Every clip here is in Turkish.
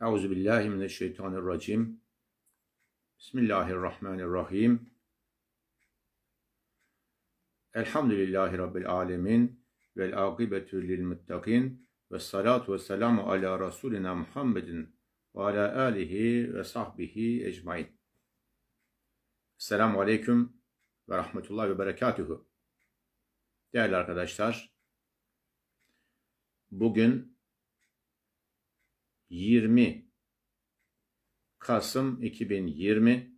Euzu billahi mineşşeytanirracim. Bismillahirrahmanirrahim. Elhamdülillahi rabbil alamin vel akibetu lil muttakin ve salatu ve selamu ala rasulina Muhammedin ve ala alihi ve sahbihi ecmaîn. Selamun aleyküm ve rahmetullah ve berekatuhu. Değerli arkadaşlar, bugün 20 Kasım 2020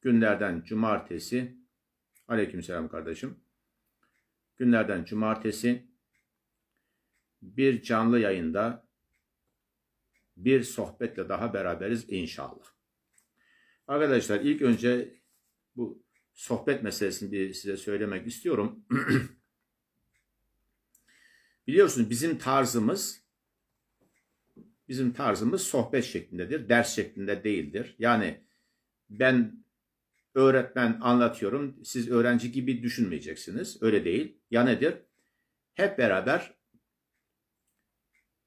günlerden cumartesi aleykümselam kardeşim günlerden cumartesi bir canlı yayında bir sohbetle daha beraberiz inşallah. Arkadaşlar ilk önce bu sohbet meselesini bir size söylemek istiyorum. Biliyorsunuz bizim tarzımız Bizim tarzımız sohbet şeklindedir, ders şeklinde değildir. Yani ben öğretmen anlatıyorum, siz öğrenci gibi düşünmeyeceksiniz. Öyle değil. Ya nedir? Hep beraber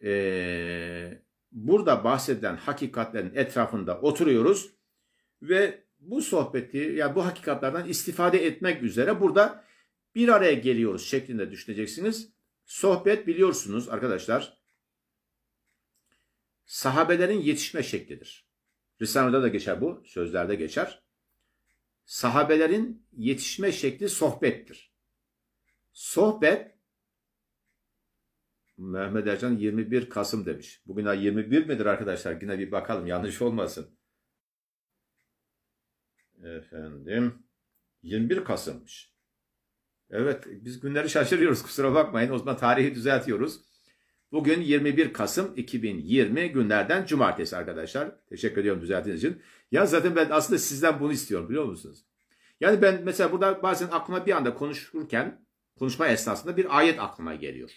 e, burada bahseden hakikatlerin etrafında oturuyoruz ve bu sohbeti, yani bu hakikatlerden istifade etmek üzere burada bir araya geliyoruz şeklinde düşüneceksiniz. Sohbet biliyorsunuz arkadaşlar sahabelerin yetişme şeklidir. Risale'de de geçer bu, sözlerde geçer. Sahabelerin yetişme şekli sohbettir. Sohbet Mehmet Ercan 21 Kasım demiş. Bugün 21 midir arkadaşlar? Yine bir bakalım yanlış olmasın. Efendim 21 Kasım'mış. Evet biz günleri şaşırıyoruz kusura bakmayın. O zaman tarihi düzeltiyoruz. Bugün 21 Kasım 2020 günlerden cumartesi arkadaşlar. Teşekkür ediyorum düzelttiğiniz için. Ya zaten ben aslında sizden bunu istiyorum biliyor musunuz? Yani ben mesela burada bazen aklıma bir anda konuşurken konuşma esnasında bir ayet aklıma geliyor.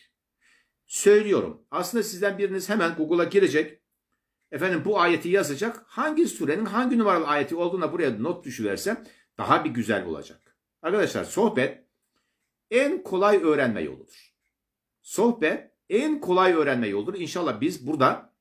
Söylüyorum. Aslında sizden biriniz hemen Google'a girecek. Efendim bu ayeti yazacak. Hangi surenin hangi numaralı ayeti olduğuna buraya not düşüversem daha bir güzel olacak. Arkadaşlar sohbet en kolay öğrenme yoludur. Sohbet en kolay öğrenme yoludur. İnşallah biz burada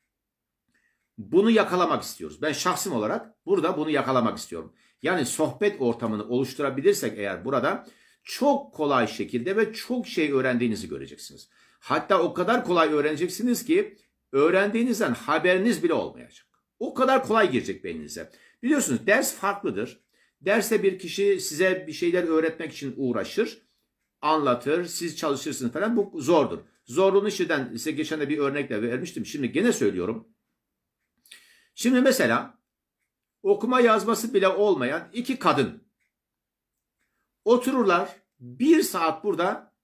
bunu yakalamak istiyoruz. Ben şahsım olarak burada bunu yakalamak istiyorum. Yani sohbet ortamını oluşturabilirsek eğer burada çok kolay şekilde ve çok şey öğrendiğinizi göreceksiniz. Hatta o kadar kolay öğreneceksiniz ki öğrendiğinizden haberiniz bile olmayacak. O kadar kolay girecek beyninize. Biliyorsunuz ders farklıdır. Derste bir kişi size bir şeyler öğretmek için uğraşır, anlatır, siz çalışırsınız falan bu zordur. Zorluğunu şiden ise geçen de bir örnekle vermiştim. Şimdi gene söylüyorum. Şimdi mesela okuma yazması bile olmayan iki kadın otururlar bir saat burada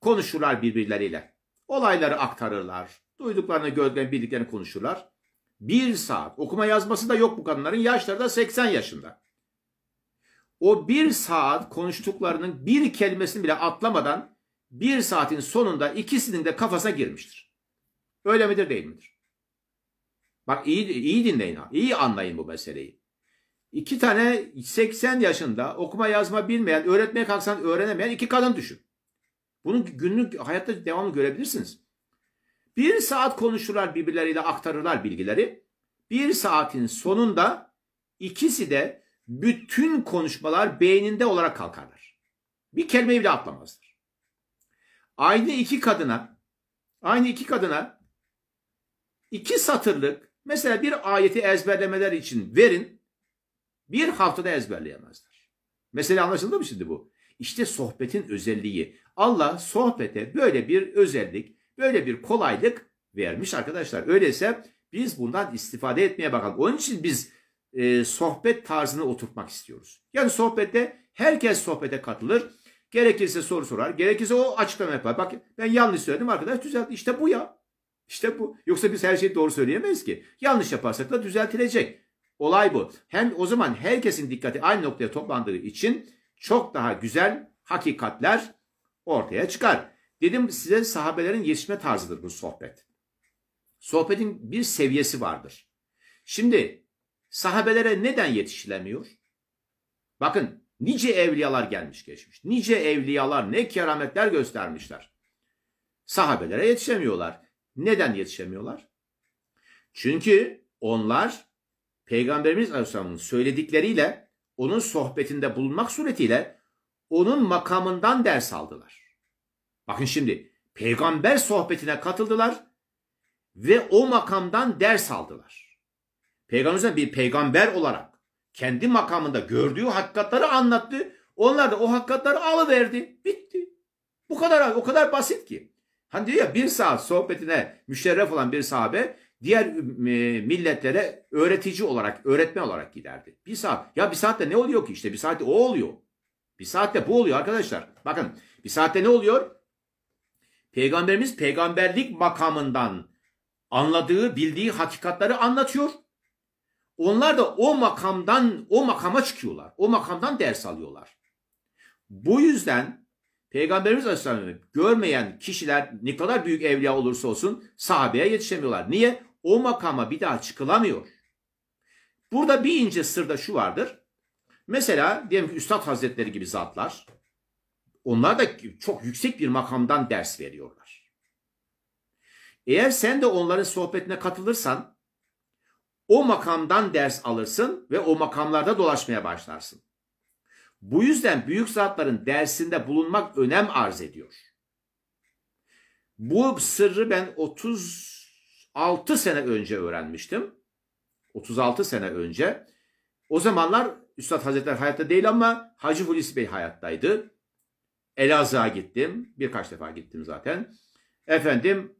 konuşurlar birbirleriyle. Olayları aktarırlar. Duyduklarını, gördüklerini, bildiklerini konuşurlar. Bir saat. Okuma yazması da yok bu kadınların. Yaşları da 80 yaşında. O bir saat konuştuklarının bir kelimesini bile atlamadan bir saatin sonunda ikisinin de kafasına girmiştir. Öyle midir değil midir? Bak iyi, iyi dinleyin, iyi anlayın bu meseleyi. İki tane 80 yaşında okuma yazma bilmeyen, öğretmeye kalksan öğrenemeyen iki kadın düşün. Bunu günlük hayatta devamlı görebilirsiniz. Bir saat konuşurlar birbirleriyle aktarırlar bilgileri. Bir saatin sonunda ikisi de bütün konuşmalar beyninde olarak kalkarlar. Bir kelime bile atlamazlar aynı iki kadına aynı iki kadına iki satırlık mesela bir ayeti ezberlemeler için verin bir haftada ezberleyemezler. Mesela anlaşıldı mı şimdi bu? İşte sohbetin özelliği. Allah sohbete böyle bir özellik, böyle bir kolaylık vermiş arkadaşlar. Öyleyse biz bundan istifade etmeye bakalım. Onun için biz e, sohbet tarzını oturtmak istiyoruz. Yani sohbette herkes sohbete katılır Gerekirse soru sorar. Gerekirse o açıklama yapar. Bak ben yanlış söyledim arkadaş düzelt. İşte bu ya. İşte bu. Yoksa biz her şeyi doğru söyleyemeyiz ki. Yanlış yaparsak da düzeltilecek. Olay bu. Hem o zaman herkesin dikkati aynı noktaya toplandığı için çok daha güzel hakikatler ortaya çıkar. Dedim size sahabelerin yetişme tarzıdır bu sohbet. Sohbetin bir seviyesi vardır. Şimdi sahabelere neden yetişilemiyor? Bakın Nice evliyalar gelmiş geçmiş. Nice evliyalar ne kerametler göstermişler. Sahabelere yetişemiyorlar. Neden yetişemiyorlar? Çünkü onlar Peygamberimiz Aleyhisselam'ın söyledikleriyle onun sohbetinde bulunmak suretiyle onun makamından ders aldılar. Bakın şimdi peygamber sohbetine katıldılar ve o makamdan ders aldılar. Peygamberimiz bir peygamber olarak kendi makamında gördüğü hakikatları anlattı. Onlar da o hakikatları alıverdi. Bitti. Bu kadar o kadar basit ki. Hani diyor ya bir saat sohbetine müşerref olan bir sahabe diğer e, milletlere öğretici olarak, öğretme olarak giderdi. Bir saat. Ya bir saatte ne oluyor ki işte? Bir saatte o oluyor. Bir saatte bu oluyor arkadaşlar. Bakın bir saatte ne oluyor? Peygamberimiz peygamberlik makamından anladığı, bildiği hakikatları anlatıyor. Onlar da o makamdan, o makama çıkıyorlar. O makamdan ders alıyorlar. Bu yüzden Peygamberimiz Aleyhisselam'ı görmeyen kişiler ne kadar büyük evliya olursa olsun sahabeye yetişemiyorlar. Niye? O makama bir daha çıkılamıyor. Burada bir ince sırda şu vardır. Mesela diyelim ki Üstad Hazretleri gibi zatlar onlar da çok yüksek bir makamdan ders veriyorlar. Eğer sen de onların sohbetine katılırsan o makamdan ders alırsın ve o makamlarda dolaşmaya başlarsın. Bu yüzden büyük zatların dersinde bulunmak önem arz ediyor. Bu sırrı ben 36 sene önce öğrenmiştim. 36 sene önce. O zamanlar Üstad Hazretler hayatta değil ama Hacı Hulusi Bey hayattaydı. Elazığ'a gittim. Birkaç defa gittim zaten. Efendim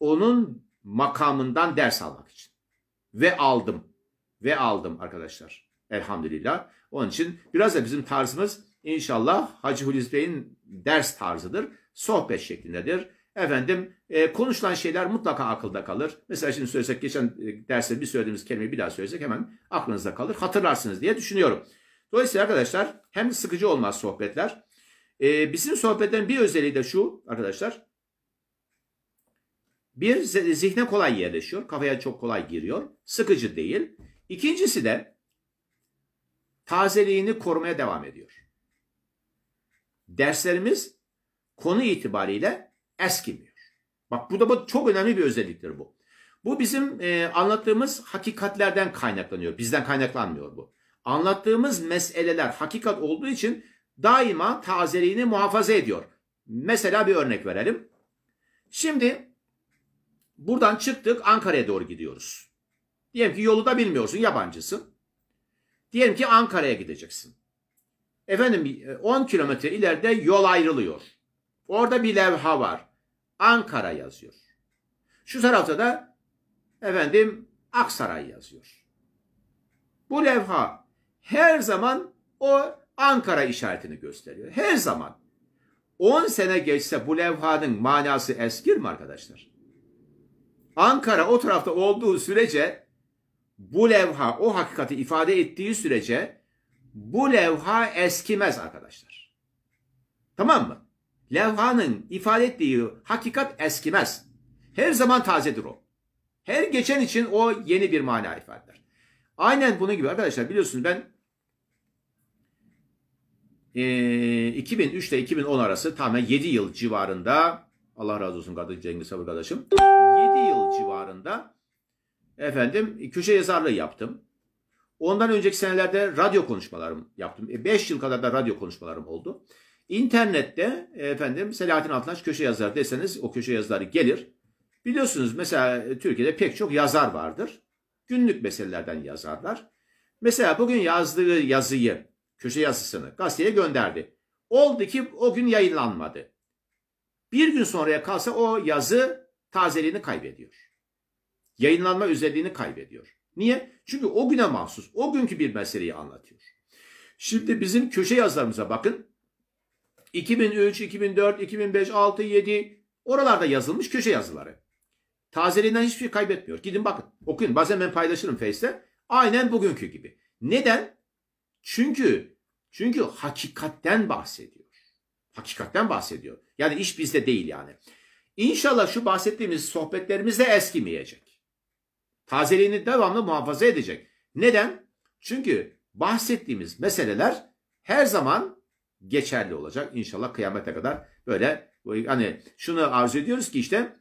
onun makamından ders almak ve aldım. Ve aldım arkadaşlar. Elhamdülillah. Onun için biraz da bizim tarzımız inşallah Hacı Hulusi Bey'in ders tarzıdır. Sohbet şeklindedir. Efendim e, konuşulan şeyler mutlaka akılda kalır. Mesela şimdi söylesek geçen e, derste bir söylediğimiz kelimeyi bir daha söylesek hemen aklınızda kalır. Hatırlarsınız diye düşünüyorum. Dolayısıyla arkadaşlar hem sıkıcı olmaz sohbetler. E, bizim sohbetlerin bir özelliği de şu arkadaşlar. Bir zihne kolay yerleşiyor. Kafaya çok kolay giriyor. Sıkıcı değil. İkincisi de tazeliğini korumaya devam ediyor. Derslerimiz konu itibariyle eskimiyor. Bak bu da bu, çok önemli bir özelliktir bu. Bu bizim e, anlattığımız hakikatlerden kaynaklanıyor. Bizden kaynaklanmıyor bu. Anlattığımız meseleler hakikat olduğu için daima tazeliğini muhafaza ediyor. Mesela bir örnek verelim. Şimdi Buradan çıktık Ankara'ya doğru gidiyoruz. Diyelim ki yolu da bilmiyorsun yabancısın. Diyelim ki Ankara'ya gideceksin. Efendim 10 e, kilometre ileride yol ayrılıyor. Orada bir levha var. Ankara yazıyor. Şu tarafta da efendim Aksaray yazıyor. Bu levha her zaman o Ankara işaretini gösteriyor. Her zaman. 10 sene geçse bu levhanın manası eskir mi arkadaşlar? Ankara o tarafta olduğu sürece bu levha o hakikati ifade ettiği sürece bu levha eskimez arkadaşlar. Tamam mı? Levhanın ifade ettiği hakikat eskimez. Her zaman tazedir o. Her geçen için o yeni bir mana ifade eder. Aynen bunun gibi arkadaşlar biliyorsunuz ben e, 2003 ile 2010 arası tamamen 7 yıl civarında Allah razı olsun kardeşim Cengiz Sabır kardeşim yıl civarında efendim köşe yazarlığı yaptım. Ondan önceki senelerde radyo konuşmalarım yaptım. 5 e, beş yıl kadar da radyo konuşmalarım oldu. İnternette efendim Selahattin Altınaş köşe yazarı deseniz o köşe yazarı gelir. Biliyorsunuz mesela e, Türkiye'de pek çok yazar vardır. Günlük meselelerden yazarlar. Mesela bugün yazdığı yazıyı, köşe yazısını gazeteye gönderdi. Oldu ki o gün yayınlanmadı. Bir gün sonraya kalsa o yazı tazeliğini kaybediyor. Yayınlanma özelliğini kaybediyor. Niye? Çünkü o güne mahsus, o günkü bir meseleyi anlatıyor. Şimdi bizim köşe yazılarımıza bakın. 2003, 2004, 2005, 6, 7 oralarda yazılmış köşe yazıları. Tazeliğinden hiçbir şey kaybetmiyor. Gidin bakın, okuyun. Bazen ben paylaşırım Face'te. Aynen bugünkü gibi. Neden? Çünkü çünkü hakikatten bahsediyor. Hakikatten bahsediyor. Yani iş bizde değil yani. İnşallah şu bahsettiğimiz sohbetlerimiz de eskimeyecek. Tazeliğini devamlı muhafaza edecek. Neden? Çünkü bahsettiğimiz meseleler her zaman geçerli olacak. İnşallah kıyamete kadar böyle hani şunu arzu ediyoruz ki işte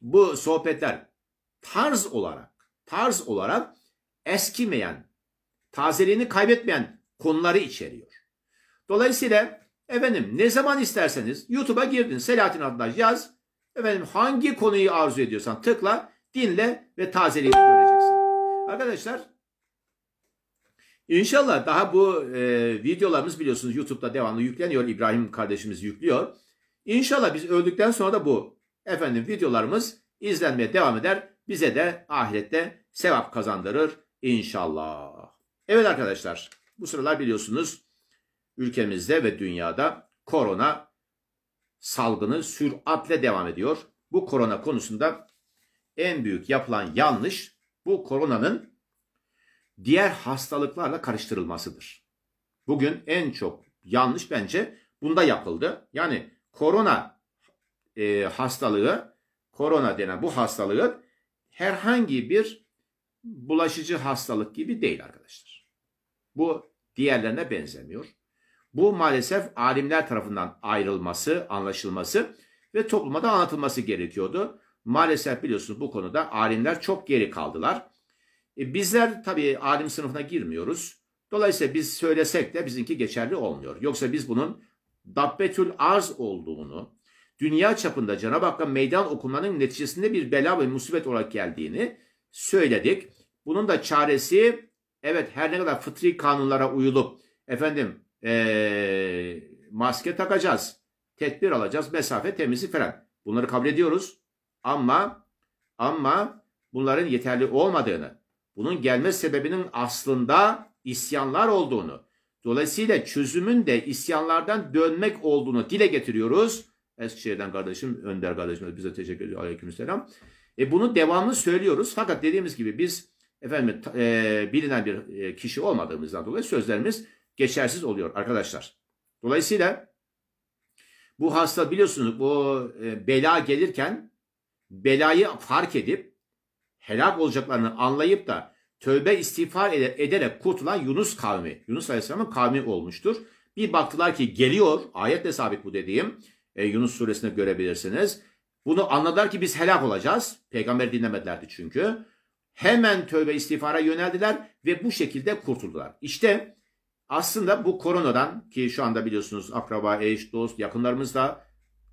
bu sohbetler tarz olarak tarz olarak eskimeyen, tazeliğini kaybetmeyen konuları içeriyor. Dolayısıyla Efendim ne zaman isterseniz YouTube'a girdin Selahattin Atlaç yaz. Efendim hangi konuyu arzu ediyorsan tıkla, dinle ve tazeleyi göreceksin. Arkadaşlar inşallah daha bu e, videolarımız biliyorsunuz YouTube'da devamlı yükleniyor. İbrahim kardeşimiz yüklüyor. İnşallah biz öldükten sonra da bu efendim videolarımız izlenmeye devam eder. Bize de ahirette sevap kazandırır inşallah. Evet arkadaşlar bu sıralar biliyorsunuz ülkemizde ve dünyada korona salgını süratle devam ediyor. Bu korona konusunda en büyük yapılan yanlış bu koronanın diğer hastalıklarla karıştırılmasıdır. Bugün en çok yanlış bence bunda yapıldı. Yani korona e, hastalığı, korona denen bu hastalığı herhangi bir bulaşıcı hastalık gibi değil arkadaşlar. Bu diğerlerine benzemiyor. Bu maalesef alimler tarafından ayrılması, anlaşılması ve topluma da anlatılması gerekiyordu. Maalesef biliyorsunuz bu konuda alimler çok geri kaldılar. E bizler tabii alim sınıfına girmiyoruz. Dolayısıyla biz söylesek de bizimki geçerli olmuyor. Yoksa biz bunun dabbetül arz olduğunu, dünya çapında Cenab-ı Hakk'a meydan okumanın neticesinde bir bela ve musibet olarak geldiğini söyledik. Bunun da çaresi evet her ne kadar fıtri kanunlara uyulup efendim e, maske takacağız. Tedbir alacağız. Mesafe temizlik falan. Bunları kabul ediyoruz. Ama ama bunların yeterli olmadığını, bunun gelme sebebinin aslında isyanlar olduğunu, dolayısıyla çözümün de isyanlardan dönmek olduğunu dile getiriyoruz. Eskişehir'den kardeşim, Önder kardeşim bize teşekkür ediyor. Aleykümselam. E bunu devamlı söylüyoruz. Fakat dediğimiz gibi biz efendim e, bilinen bir e, kişi olmadığımızdan dolayı sözlerimiz geçersiz oluyor arkadaşlar. Dolayısıyla bu hasta biliyorsunuz bu e, bela gelirken belayı fark edip helak olacaklarını anlayıp da tövbe istiğfar ederek kurtulan Yunus kavmi, Yunus Aleyhisselam'ın kavmi olmuştur. Bir baktılar ki geliyor, ayetle sabit bu dediğim, e, Yunus suresinde görebilirsiniz. Bunu anladılar ki biz helak olacağız. Peygamber dinlemedilerdi çünkü. Hemen tövbe istiğfara yöneldiler ve bu şekilde kurtuldular. İşte aslında bu koronadan ki şu anda biliyorsunuz akraba, eş, dost, yakınlarımız da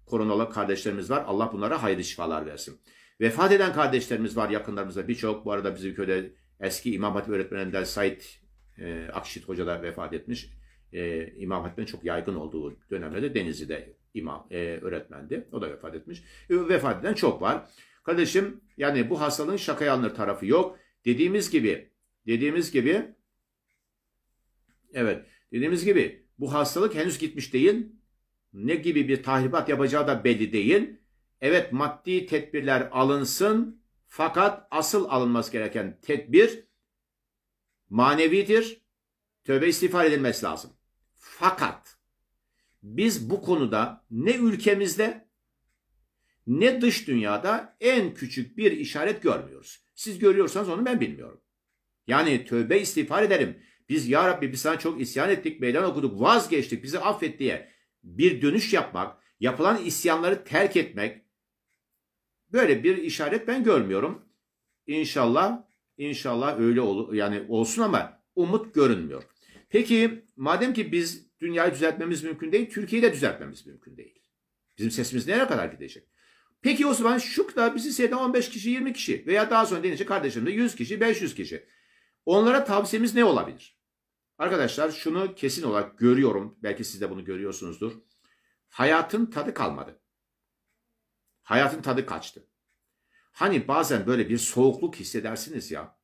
koronalı kardeşlerimiz var. Allah bunlara hayırlı şifalar versin. Vefat eden kardeşlerimiz var yakınlarımızda birçok. Bu arada bizim köyde eski İmam Hatip öğretmeninden Sait e, Akşit Hoca da vefat etmiş. E, İmam Hatip'in çok yaygın olduğu dönemlerde Denizli'de imam e, öğretmendi. O da vefat etmiş. E, vefat eden çok var. Kardeşim yani bu hastalığın şakaya alınır tarafı yok. Dediğimiz gibi dediğimiz gibi Evet. Dediğimiz gibi bu hastalık henüz gitmiş değil. Ne gibi bir tahribat yapacağı da belli değil. Evet maddi tedbirler alınsın fakat asıl alınması gereken tedbir manevidir. Tövbe istiğfar edilmesi lazım. Fakat biz bu konuda ne ülkemizde ne dış dünyada en küçük bir işaret görmüyoruz. Siz görüyorsanız onu ben bilmiyorum. Yani tövbe istiğfar ederim. Biz ya Rabbi biz sana çok isyan ettik, meydan okuduk, vazgeçtik, bizi affet diye bir dönüş yapmak, yapılan isyanları terk etmek böyle bir işaret ben görmüyorum. İnşallah, inşallah öyle ol, yani olsun ama umut görünmüyor. Peki madem ki biz dünyayı düzeltmemiz mümkün değil, Türkiye'yi de düzeltmemiz mümkün değil. Bizim sesimiz nereye kadar gidecek? Peki o zaman şu kadar bizi seyreden 15 kişi, 20 kişi veya daha sonra denecek kardeşimde 100 kişi, 500 kişi. Onlara tavsiyemiz ne olabilir? Arkadaşlar şunu kesin olarak görüyorum. Belki siz de bunu görüyorsunuzdur. Hayatın tadı kalmadı. Hayatın tadı kaçtı. Hani bazen böyle bir soğukluk hissedersiniz ya.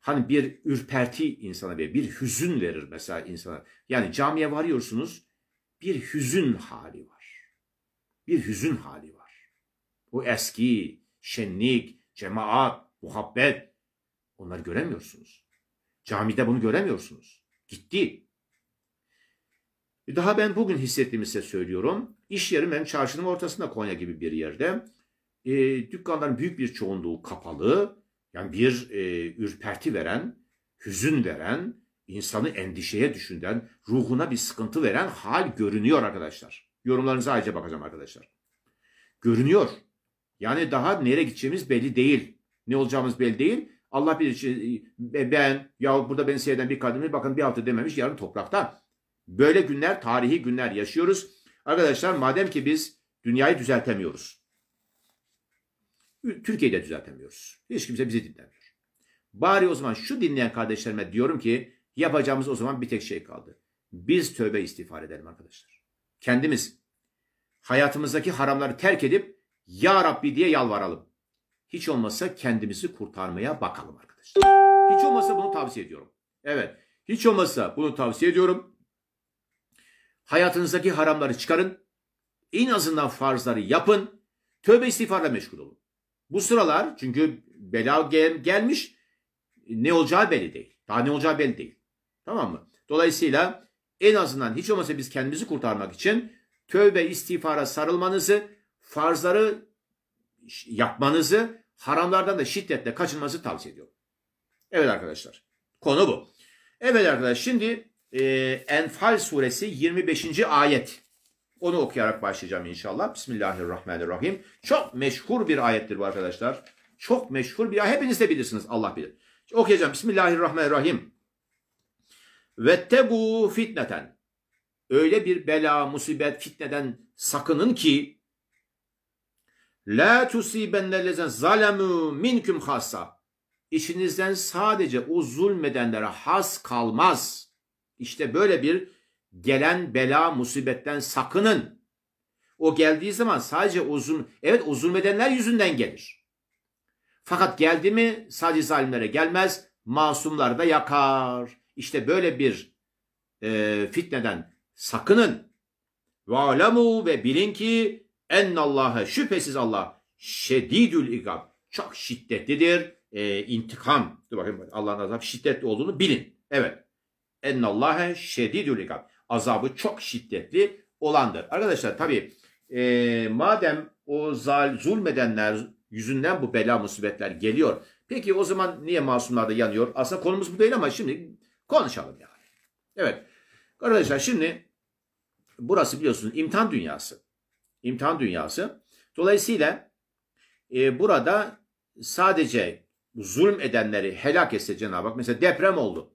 Hani bir ürperti insana verir, bir hüzün verir mesela insana. Yani camiye varıyorsunuz, bir hüzün hali var. Bir hüzün hali var. O eski şenlik, cemaat, muhabbet onları göremiyorsunuz. Camide bunu göremiyorsunuz. Gitti. E, daha ben bugün hissettiğimi size söylüyorum. İş yerim hem çarşının ortasında Konya gibi bir yerde. E, dükkanların büyük bir çoğunluğu kapalı. Yani bir e, ürperti veren, hüzün veren, insanı endişeye düşünden, ruhuna bir sıkıntı veren hal görünüyor arkadaşlar. Yorumlarınıza ayrıca bakacağım arkadaşlar. Görünüyor. Yani daha nereye gideceğimiz belli değil. Ne olacağımız belli değil. Allah bilir şey, ben ya burada beni seyreden bir kadın bakın bir hafta dememiş yarın toprakta. Böyle günler tarihi günler yaşıyoruz. Arkadaşlar madem ki biz dünyayı düzeltemiyoruz. Türkiye'de düzeltemiyoruz. Hiç kimse bizi dinlemiyor. Bari o zaman şu dinleyen kardeşlerime diyorum ki yapacağımız o zaman bir tek şey kaldı. Biz tövbe istiğfar edelim arkadaşlar. Kendimiz hayatımızdaki haramları terk edip Ya Rabbi diye yalvaralım. Hiç olmasa kendimizi kurtarmaya bakalım arkadaşlar. Hiç olmasa bunu tavsiye ediyorum. Evet. Hiç olmasa bunu tavsiye ediyorum. Hayatınızdaki haramları çıkarın. En azından farzları yapın. Tövbe istiğfarla meşgul olun. Bu sıralar çünkü bela gel gelmiş ne olacağı belli değil. Daha ne olacağı belli değil. Tamam mı? Dolayısıyla en azından hiç olmasa biz kendimizi kurtarmak için tövbe istiğfara sarılmanızı, farzları yapmanızı haramlardan da şiddetle kaçınması tavsiye ediyorum. Evet arkadaşlar konu bu. Evet arkadaşlar şimdi e, Enfal suresi 25. ayet. Onu okuyarak başlayacağım inşallah. Bismillahirrahmanirrahim. Çok meşhur bir ayettir bu arkadaşlar. Çok meşhur bir ayet. Hepiniz de bilirsiniz Allah bilir. Okuyacağım. Bismillahirrahmanirrahim. Vettebu fitneten. Öyle bir bela, musibet, fitneden sakının ki La tusibennellezine zalemu minküm hassa. İçinizden sadece o zulmedenlere has kalmaz. İşte böyle bir gelen bela musibetten sakının. O geldiği zaman sadece o zulm evet o zulmedenler yüzünden gelir. Fakat geldi mi sadece zalimlere gelmez, masumlar da yakar. İşte böyle bir e, fitneden sakının. Ve alemu ve bilin ki Ennallâhe şüphesiz Allah şedidül ikab. Çok şiddetlidir. E, intikam. Dur bakayım Allah'ın azabı şiddetli olduğunu bilin. Evet. Ennallâhe şedidül ikab. Azabı çok şiddetli olandır. Arkadaşlar tabi e, madem o zal, zulmedenler yüzünden bu bela musibetler geliyor. Peki o zaman niye masumlar da yanıyor? Aslında konumuz bu değil ama şimdi konuşalım yani. Evet. Arkadaşlar şimdi burası biliyorsunuz imtihan dünyası imtihan dünyası. Dolayısıyla e, burada sadece zulm edenleri helak etse Cenab-ı Hak mesela deprem oldu.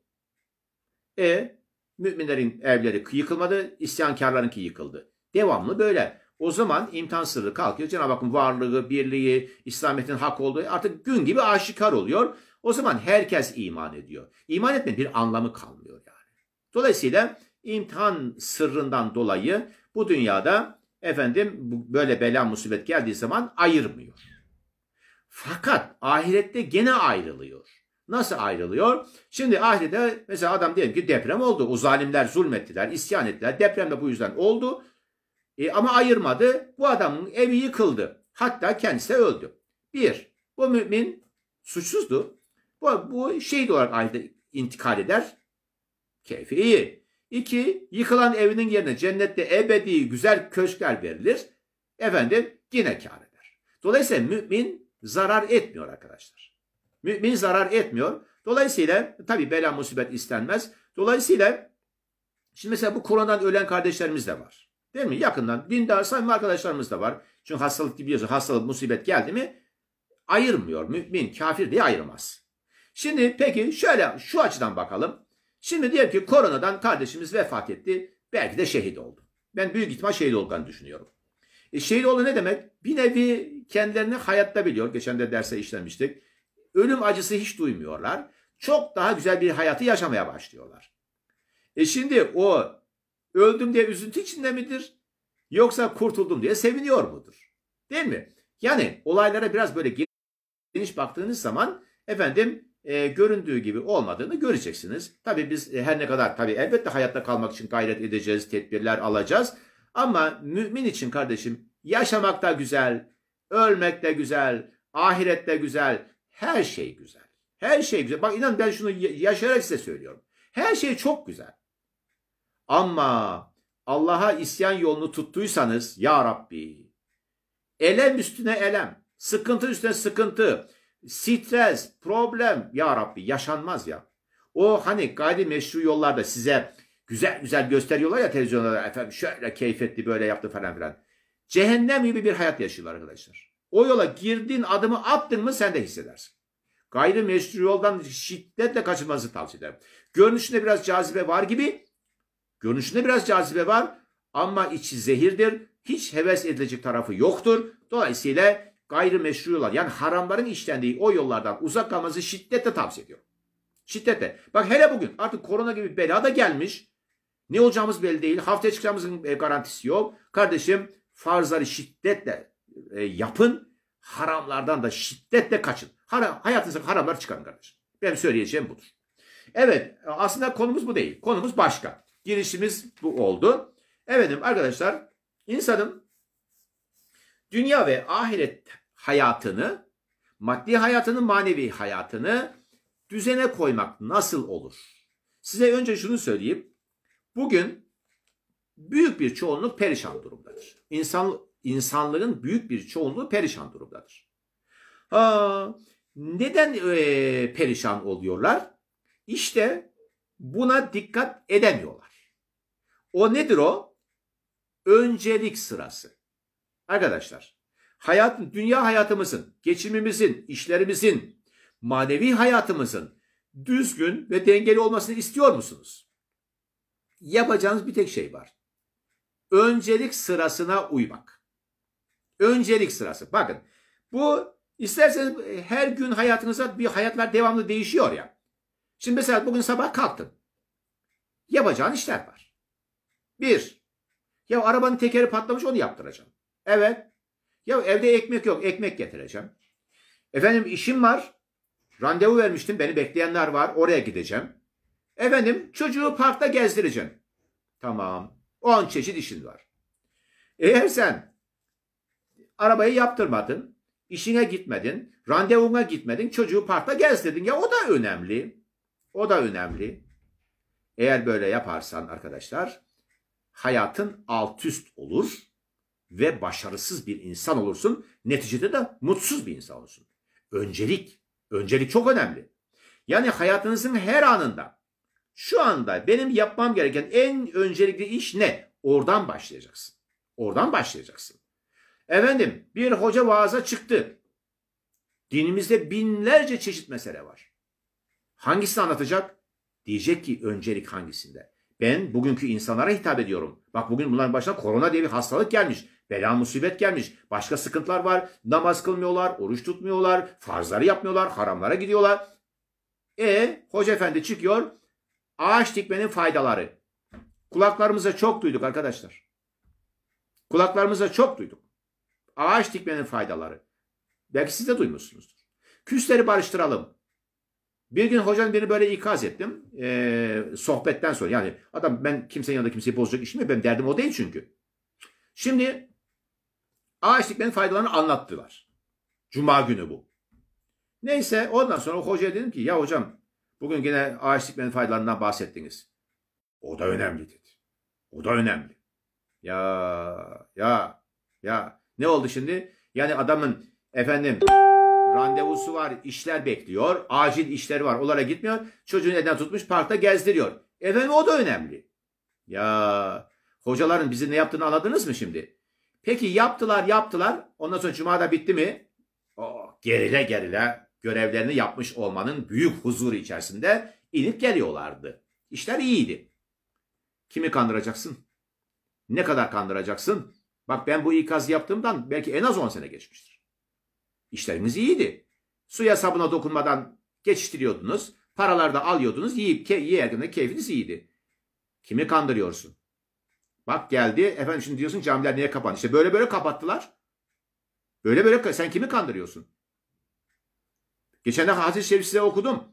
E müminlerin evleri yıkılmadı, isyankarlarınki yıkıldı. Devamlı böyle. O zaman imtihan sırrı kalkıyor. Cenab-ı Hakk'ın varlığı, birliği, İslamiyet'in hak olduğu artık gün gibi aşikar oluyor. O zaman herkes iman ediyor. İman etmenin bir anlamı kalmıyor yani. Dolayısıyla imtihan sırrından dolayı bu dünyada efendim böyle bela musibet geldiği zaman ayırmıyor. Fakat ahirette gene ayrılıyor. Nasıl ayrılıyor? Şimdi ahirete mesela adam diyelim ki deprem oldu. O zalimler zulmettiler, isyan ettiler. Deprem de bu yüzden oldu. E, ama ayırmadı. Bu adamın evi yıkıldı. Hatta kendisi de öldü. Bir, bu mümin suçsuzdu. Bu, bu şehit olarak ahirete intikal eder. Keyfi iyi. İki, yıkılan evinin yerine cennette ebedi güzel köşkler verilir. Efendim yine kar eder. Dolayısıyla mümin zarar etmiyor arkadaşlar. Mümin zarar etmiyor. Dolayısıyla tabi bela musibet istenmez. Dolayısıyla şimdi mesela bu Kur'an'dan ölen kardeşlerimiz de var. Değil mi? Yakından dindar samimi arkadaşlarımız da var. Çünkü hastalık biliyorsun hastalık musibet geldi mi ayırmıyor. Mümin kafir diye ayırmaz. Şimdi peki şöyle şu açıdan bakalım. Şimdi diyor ki koronadan kardeşimiz vefat etti. Belki de şehit oldu. Ben büyük ihtimal şehit olacağını düşünüyorum. E, şehit oldu ne demek? Bir nevi kendilerini hayatta biliyor. Geçen de derse işlemiştik. Ölüm acısı hiç duymuyorlar. Çok daha güzel bir hayatı yaşamaya başlıyorlar. E şimdi o öldüm diye üzüntü içinde midir? Yoksa kurtuldum diye seviniyor mudur? Değil mi? Yani olaylara biraz böyle geniş baktığınız zaman efendim e, göründüğü gibi olmadığını göreceksiniz. Tabii biz e, her ne kadar tabii elbette hayatta kalmak için gayret edeceğiz, tedbirler alacağız. Ama mümin için kardeşim yaşamak da güzel, ölmek de güzel, ahiret de güzel, her şey güzel. Her şey güzel. Bak inan ben şunu yaşayarak size söylüyorum. Her şey çok güzel. Ama Allah'a isyan yolunu tuttuysanız ya Rabbi elem üstüne elem, sıkıntı üstüne sıkıntı, stres, problem ya Rabbi yaşanmaz ya. O hani gayri meşru yollarda size güzel güzel gösteriyorlar ya televizyonda efendim şöyle keyfetli böyle yaptı falan filan. Cehennem gibi bir hayat yaşıyorlar arkadaşlar. O yola girdin adımı attın mı sen de hissedersin. Gayri meşru yoldan şiddetle kaçınmanızı tavsiye ederim. Görünüşünde biraz cazibe var gibi. Görünüşünde biraz cazibe var ama içi zehirdir. Hiç heves edilecek tarafı yoktur. Dolayısıyla Gayrı meşru yollar yani haramların işlendiği o yollardan uzak kalmanızı şiddetle tavsiye ediyorum. Şiddetle. Bak hele bugün artık korona gibi bela da gelmiş. Ne olacağımız belli değil. Haftaya çıkacağımızın e, garantisi yok. Kardeşim farzları şiddetle e, yapın. Haramlardan da şiddetle kaçın. Haram, hayatınızda haramlar çıkarın kardeşim. Benim söyleyeceğim budur. Evet e, aslında konumuz bu değil. Konumuz başka. Girişimiz bu oldu. Efendim arkadaşlar insanın dünya ve ahiret hayatını, maddi hayatını, manevi hayatını düzene koymak nasıl olur? Size önce şunu söyleyeyim. Bugün büyük bir çoğunluk perişan durumdadır. İnsan, insanların büyük bir çoğunluğu perişan durumdadır. Aa, neden e, perişan oluyorlar? İşte buna dikkat edemiyorlar. O nedir o? Öncelik sırası. Arkadaşlar hayat, dünya hayatımızın, geçimimizin, işlerimizin, manevi hayatımızın düzgün ve dengeli olmasını istiyor musunuz? Yapacağınız bir tek şey var. Öncelik sırasına uymak. Öncelik sırası. Bakın bu isterseniz e, her gün hayatınızda bir hayatlar devamlı değişiyor ya. Şimdi mesela bugün sabah kalktın. Yapacağın işler var. Bir, ya arabanın tekeri patlamış onu yaptıracaksın. Evet. Ya evde ekmek yok. Ekmek getireceğim. Efendim işim var. Randevu vermiştim. Beni bekleyenler var. Oraya gideceğim. Efendim çocuğu parkta gezdireceğim. Tamam. 10 çeşit işin var. Eğer sen arabayı yaptırmadın, işine gitmedin, randevuna gitmedin, çocuğu parkta gezdirdin. Ya o da önemli. O da önemli. Eğer böyle yaparsan arkadaşlar hayatın alt üst olur ve başarısız bir insan olursun. Neticede de mutsuz bir insan olursun. Öncelik, öncelik çok önemli. Yani hayatınızın her anında şu anda benim yapmam gereken en öncelikli iş ne? Oradan başlayacaksın. Oradan başlayacaksın. Efendim bir hoca vaaza çıktı. Dinimizde binlerce çeşit mesele var. Hangisini anlatacak? Diyecek ki öncelik hangisinde? Ben bugünkü insanlara hitap ediyorum. Bak bugün bunların başına korona diye bir hastalık gelmiş. Bela musibet gelmiş. Başka sıkıntılar var. Namaz kılmıyorlar, oruç tutmuyorlar, farzları yapmıyorlar, haramlara gidiyorlar. E Hoca Efendi çıkıyor. Ağaç dikmenin faydaları. Kulaklarımıza çok duyduk arkadaşlar. Kulaklarımıza çok duyduk. Ağaç dikmenin faydaları. Belki siz de duymuşsunuzdur. Küsleri barıştıralım. Bir gün hocam beni böyle ikaz ettim. Ee, sohbetten sonra. Yani adam ben kimsenin yanında kimseyi bozacak işim yok. Benim derdim o değil çünkü. Şimdi Ağaç dikmenin faydalarını anlattılar. Cuma günü bu. Neyse ondan sonra o hocaya dedim ki ya hocam bugün gene ağaç dikmenin faydalarından bahsettiniz. O da önemli dedi. O da önemli. Ya ya ya ne oldu şimdi? Yani adamın efendim randevusu var, işler bekliyor, acil işleri var. Onlara gitmiyor. Çocuğun elinden tutmuş parkta gezdiriyor. Efendim o da önemli. Ya hocaların bizi ne yaptığını anladınız mı şimdi? Peki yaptılar yaptılar. Ondan sonra cuma da bitti mi? Oh, gerile gerile görevlerini yapmış olmanın büyük huzuru içerisinde inip geliyorlardı. İşler iyiydi. Kimi kandıracaksın? Ne kadar kandıracaksın? Bak ben bu ikaz yaptığımdan belki en az 10 sene geçmiştir. İşlerimiz iyiydi. Suya sabuna dokunmadan geçiştiriyordunuz. Paralar da alıyordunuz. Yiyip ke yerine keyfiniz iyiydi. Kimi kandırıyorsun? Bak geldi. Efendim şimdi diyorsun camiler niye kapandı? İşte böyle böyle kapattılar. Böyle böyle sen kimi kandırıyorsun? Geçen de Hazreti Şerif size okudum.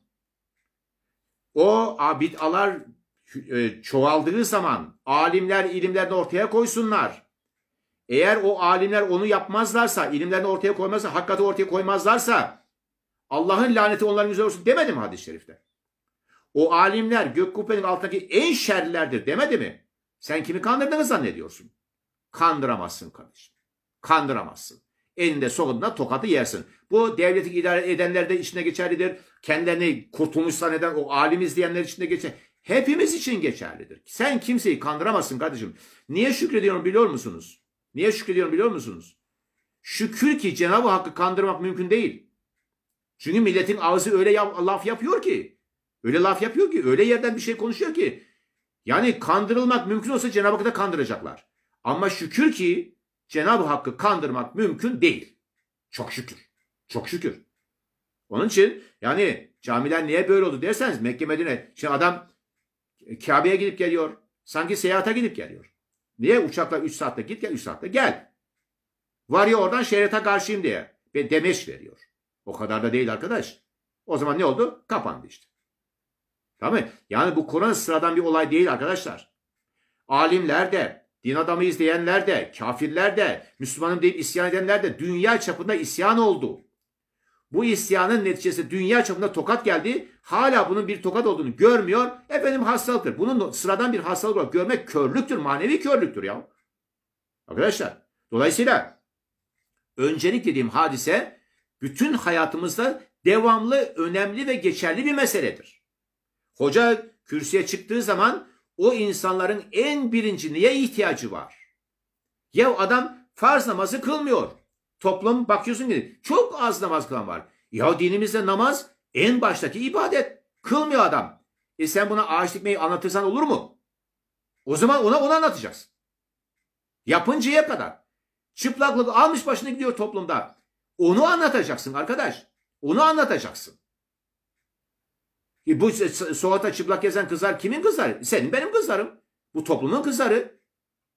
O bid'alar e, çoğaldığı zaman alimler ilimlerini ortaya koysunlar. Eğer o alimler onu yapmazlarsa, ilimlerini ortaya koymazsa, hakikati ortaya koymazlarsa Allah'ın laneti onların üzerine olsun demedi mi hadis-i şerifte? O alimler gök kubbenin altındaki en şerlilerdir demedi mi? Sen kimi kandırdığını zannediyorsun. Kandıramazsın kardeşim. Kandıramazsın. Elinde solunda tokatı yersin. Bu devleti idare edenler de içine geçerlidir. Kendilerini kurtulmuş zanneden o alimiz diyenler içinde geçer. Hepimiz için geçerlidir. Sen kimseyi kandıramazsın kardeşim. Niye şükrediyorum biliyor musunuz? Niye şükrediyorum biliyor musunuz? Şükür ki Cenab-ı Hakk'ı kandırmak mümkün değil. Çünkü milletin ağzı öyle laf yapıyor ki. Öyle laf yapıyor ki. Öyle yerden bir şey konuşuyor ki. Yani kandırılmak mümkün olsa Cenab-ı Hakk'ı da kandıracaklar. Ama şükür ki Cenab-ı Hakk'ı kandırmak mümkün değil. Çok şükür. Çok şükür. Onun için yani camiler niye böyle oldu derseniz Mekke Medine. Şimdi adam Kabe'ye gidip geliyor. Sanki seyahate gidip geliyor. Niye? Uçakla 3 saatte git gel 3 saatte gel. Var ya oradan şerata karşıyım diye. Ve demeç veriyor. O kadar da değil arkadaş. O zaman ne oldu? Kapandı işte. Tamam mı? Yani bu Kur'an sıradan bir olay değil arkadaşlar. Alimler de, din adamı izleyenler de, kafirler de, Müslümanım deyip isyan edenler de dünya çapında isyan oldu. Bu isyanın neticesi dünya çapında tokat geldi. Hala bunun bir tokat olduğunu görmüyor. Efendim hastalıktır. Bunun sıradan bir hastalık olarak görmek körlüktür. Manevi körlüktür ya. Arkadaşlar. Dolayısıyla öncelik dediğim hadise bütün hayatımızda devamlı, önemli ve geçerli bir meseledir. Hoca kürsüye çıktığı zaman o insanların en birinci niye ihtiyacı var? Ya adam farz namazı kılmıyor. Toplum bakıyorsun ki çok az namaz kılan var. Ya dinimizde namaz en baştaki ibadet. Kılmıyor adam. E sen buna ağaç dikmeyi anlatırsan olur mu? O zaman ona onu anlatacağız. Yapıncaya kadar. Çıplaklık almış başını gidiyor toplumda. Onu anlatacaksın arkadaş. Onu anlatacaksın. E, bu Suat'a çıplak gezen kızlar kimin kızları? Senin benim kızlarım. Bu toplumun kızları.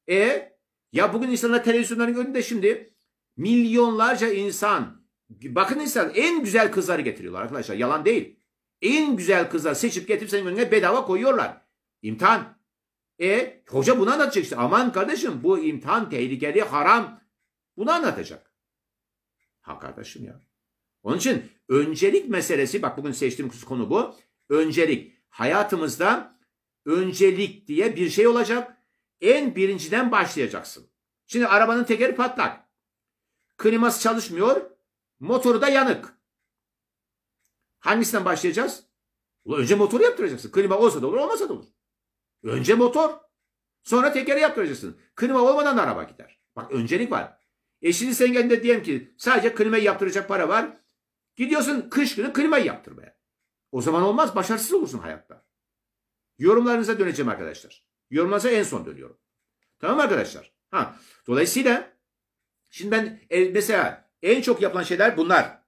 E ya bugün insanlar televizyonların önünde şimdi milyonlarca insan bakın insan en güzel kızları getiriyorlar arkadaşlar. Yalan değil. En güzel kızlar seçip getirip senin önüne bedava koyuyorlar. İmtihan. E hoca bunu anlatacak işte. Aman kardeşim bu imtihan tehlikeli haram. Bunu anlatacak. Ha kardeşim ya. Onun için öncelik meselesi bak bugün seçtiğim konu bu öncelik. Hayatımızda öncelik diye bir şey olacak. En birinciden başlayacaksın. Şimdi arabanın tekeri patlak. Kliması çalışmıyor. Motoru da yanık. Hangisinden başlayacağız? Ulan önce motoru yaptıracaksın. Klima olsa da olur olmasa da olur. Önce motor. Sonra tekeri yaptıracaksın. Klima olmadan da araba gider. Bak öncelik var. E şimdi sen kendine diyelim ki sadece klimayı yaptıracak para var. Gidiyorsun kış günü klimayı yaptırmaya. O zaman olmaz başarısız olursun hayatta. Yorumlarınıza döneceğim arkadaşlar. Yorumlarınıza en son dönüyorum. Tamam arkadaşlar? Ha. Dolayısıyla şimdi ben mesela en çok yapılan şeyler bunlar.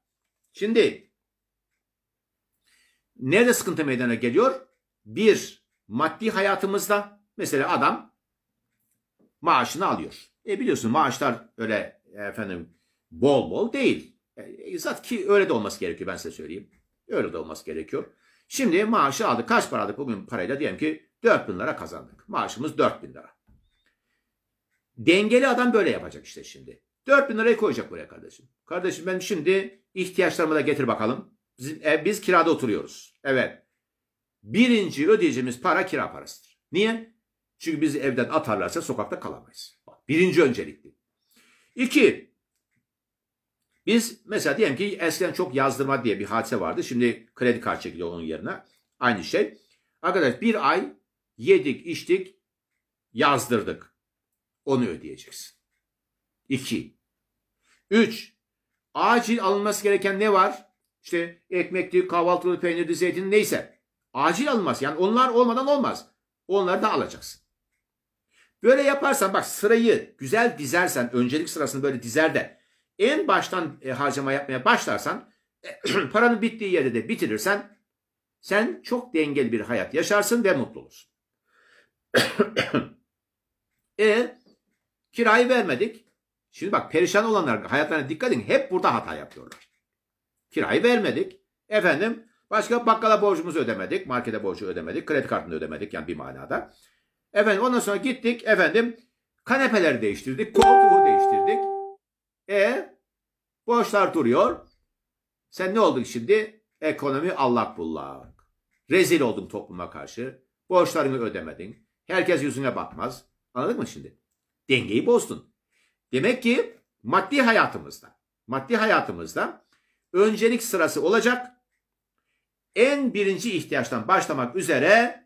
Şimdi nerede sıkıntı meydana geliyor? Bir, maddi hayatımızda mesela adam maaşını alıyor. E biliyorsun maaşlar öyle efendim bol bol değil. E, e zat ki öyle de olması gerekiyor ben size söyleyeyim. Öyle de olması gerekiyor. Şimdi maaşı aldık. Kaç para aldık bugün parayla? Diyelim ki 4 bin lira kazandık. Maaşımız 4 bin lira. Dengeli adam böyle yapacak işte şimdi. 4 bin lirayı koyacak buraya kardeşim. Kardeşim ben şimdi ihtiyaçlarımı da getir bakalım. biz ev, biz kirada oturuyoruz. Evet. Birinci ödeyeceğimiz para kira parasıdır. Niye? Çünkü bizi evden atarlarsa sokakta kalamayız. birinci öncelikli. İki, biz mesela diyelim ki eskiden çok yazdırma diye bir hadise vardı. Şimdi kredi kartı çekiliyor onun yerine. Aynı şey. Arkadaş bir ay yedik, içtik, yazdırdık. Onu ödeyeceksin. İki, üç Acil alınması gereken ne var? İşte ekmekli kahvaltılı peynirli zeytin neyse. Acil alınmaz. Yani onlar olmadan olmaz. Onları da alacaksın. Böyle yaparsan bak sırayı güzel dizersen, öncelik sırasını böyle dizer de en baştan e, harcama yapmaya başlarsan e, paranın bittiği yerde de bitirirsen sen çok dengeli bir hayat yaşarsın ve mutlu olursun. e kirayı vermedik. Şimdi bak perişan olanlar hayatlarına dikkat edin. Hep burada hata yapıyorlar. Kirayı vermedik. Efendim başka bakkala borcumuzu ödemedik. Markete borcu ödemedik. Kredi kartını ödemedik yani bir manada. Efendim ondan sonra gittik efendim kanepeleri değiştirdik. Koltuğu e borçlar duruyor. Sen ne oldun şimdi? Ekonomi allak bullak. Rezil oldun topluma karşı. Borçlarını ödemedin. Herkes yüzüne bakmaz. Anladın mı şimdi? Dengeyi bozdun. Demek ki maddi hayatımızda, maddi hayatımızda öncelik sırası olacak. En birinci ihtiyaçtan başlamak üzere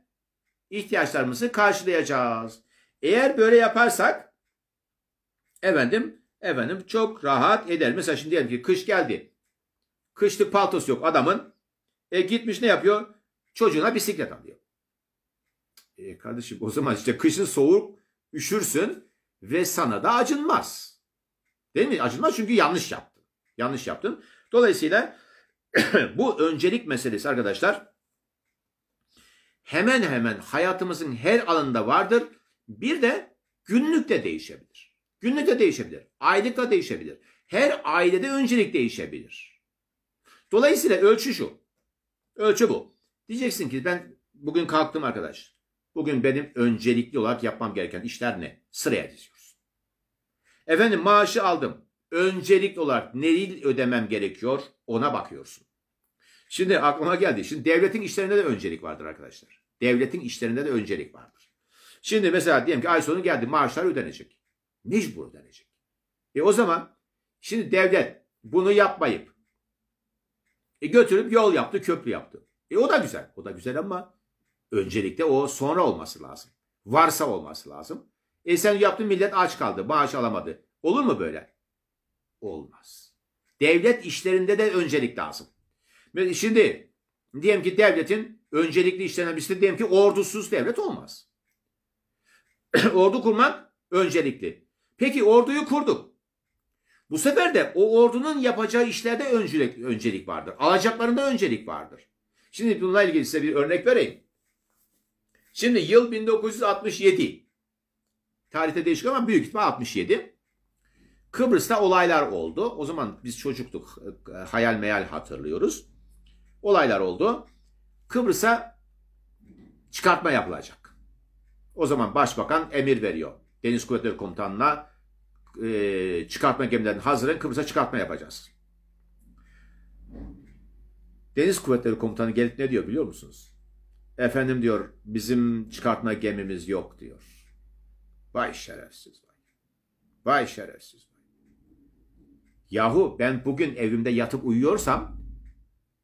ihtiyaçlarımızı karşılayacağız. Eğer böyle yaparsak efendim efendim çok rahat eder. Mesela şimdi diyelim ki kış geldi. Kışlık paltosu yok adamın. E gitmiş ne yapıyor? Çocuğuna bisiklet alıyor. E kardeşim o zaman işte kışın soğuk üşürsün ve sana da acınmaz. Değil mi? Acınmaz çünkü yanlış yaptın. Yanlış yaptın. Dolayısıyla bu öncelik meselesi arkadaşlar hemen hemen hayatımızın her alanında vardır. Bir de günlük de değişebilir. Günlükte değişebilir. Aylıkta değişebilir. Her ailede öncelik değişebilir. Dolayısıyla ölçü şu. Ölçü bu. Diyeceksin ki ben bugün kalktım arkadaş. Bugün benim öncelikli olarak yapmam gereken işler ne? Sıraya diziyorsun. Efendim maaşı aldım. Öncelikli olarak neyi ödemem gerekiyor? Ona bakıyorsun. Şimdi aklıma geldi. Şimdi devletin işlerinde de öncelik vardır arkadaşlar. Devletin işlerinde de öncelik vardır. Şimdi mesela diyelim ki ay sonu geldi maaşlar ödenecek. Mecbur ödenecek. E o zaman şimdi devlet bunu yapmayıp e götürüp yol yaptı, köprü yaptı. E o da güzel. O da güzel ama öncelikle o sonra olması lazım. Varsa olması lazım. E sen yaptın millet aç kaldı, bağış alamadı. Olur mu böyle? Olmaz. Devlet işlerinde de öncelik lazım. Şimdi diyelim ki devletin öncelikli işlerinden birisi diyelim ki ordusuz devlet olmaz. Ordu kurmak öncelikli. Peki orduyu kurduk. Bu sefer de o ordunun yapacağı işlerde öncelik, öncelik vardır. Alacaklarında öncelik vardır. Şimdi bununla ilgili size bir örnek vereyim. Şimdi yıl 1967. Tarihte değişik ama büyük ihtimal 67. Kıbrıs'ta olaylar oldu. O zaman biz çocuktuk. Hayal meyal hatırlıyoruz. Olaylar oldu. Kıbrıs'a çıkartma yapılacak. O zaman başbakan emir veriyor. Deniz Kuvvetleri Komutanı'na e, çıkartma gemilerini hazırlayın. Kıbrıs'a çıkartma yapacağız. Deniz Kuvvetleri Komutanı gelip ne diyor biliyor musunuz? Efendim diyor bizim çıkartma gemimiz yok diyor. Vay şerefsiz vay. Vay şerefsiz vay. Yahu ben bugün evimde yatıp uyuyorsam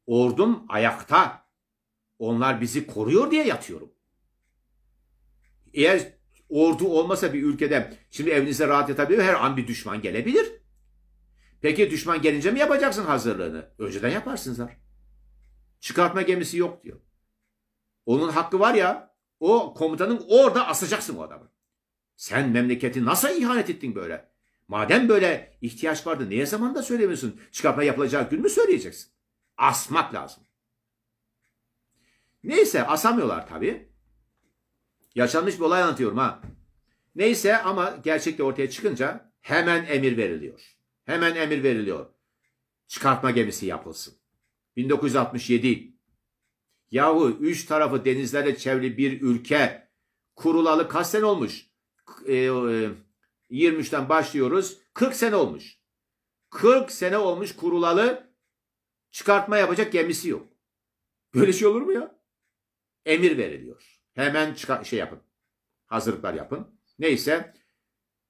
ordum ayakta. Onlar bizi koruyor diye yatıyorum. Eğer ordu olmasa bir ülkede şimdi evinize rahat yatabiliyor her an bir düşman gelebilir. Peki düşman gelince mi yapacaksın hazırlığını? Önceden yaparsınızlar. Çıkartma gemisi yok diyor. Onun hakkı var ya o komutanın orada asacaksın o adamı. Sen memleketi nasıl ihanet ettin böyle? Madem böyle ihtiyaç vardı niye zamanda söylemiyorsun? Çıkartma yapılacağı gün mü söyleyeceksin? Asmak lazım. Neyse asamıyorlar tabii. Yaşanmış bir olay anlatıyorum ha. Neyse ama gerçekte ortaya çıkınca hemen emir veriliyor. Hemen emir veriliyor. Çıkartma gemisi yapılsın. 1967. Yahu üç tarafı denizlerle çevrili bir ülke kurulalı kaç sene olmuş? E, e, 23'ten başlıyoruz. 40 sene olmuş. 40 sene olmuş kurulalı çıkartma yapacak gemisi yok. Böyle şey olur mu ya? Emir veriliyor. Hemen çıkar, şey yapın. Hazırlıklar yapın. Neyse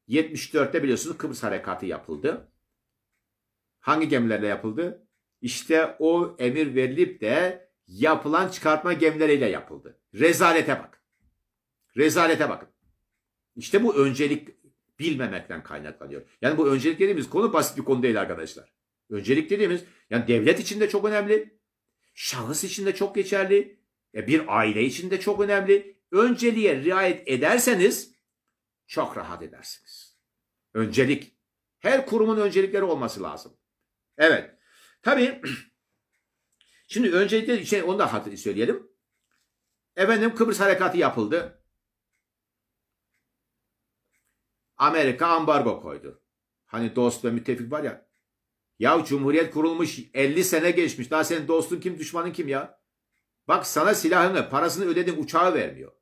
74'te biliyorsunuz Kıbrıs Harekatı yapıldı. Hangi gemilerle yapıldı? İşte o emir verilip de yapılan çıkartma gemileriyle yapıldı. Rezalete bak. Rezalete bakın. İşte bu öncelik bilmemekten kaynaklanıyor. Yani bu öncelik dediğimiz konu basit bir konu değil arkadaşlar. Öncelik dediğimiz yani devlet için de çok önemli. Şahıs için de çok geçerli. E, bir aile için de çok önemli. Önceliğe riayet ederseniz çok rahat edersiniz. Öncelik. Her kurumun öncelikleri olması lazım. Evet. Tabii şimdi öncelikle şey, onu da hatır söyleyelim. Efendim Kıbrıs harekatı yapıldı. Amerika ambargo koydu. Hani dost ve müttefik var ya. Ya Cumhuriyet kurulmuş 50 sene geçmiş. Daha senin dostun kim düşmanın kim ya? Bak sana silahını, parasını ödedin uçağı vermiyor.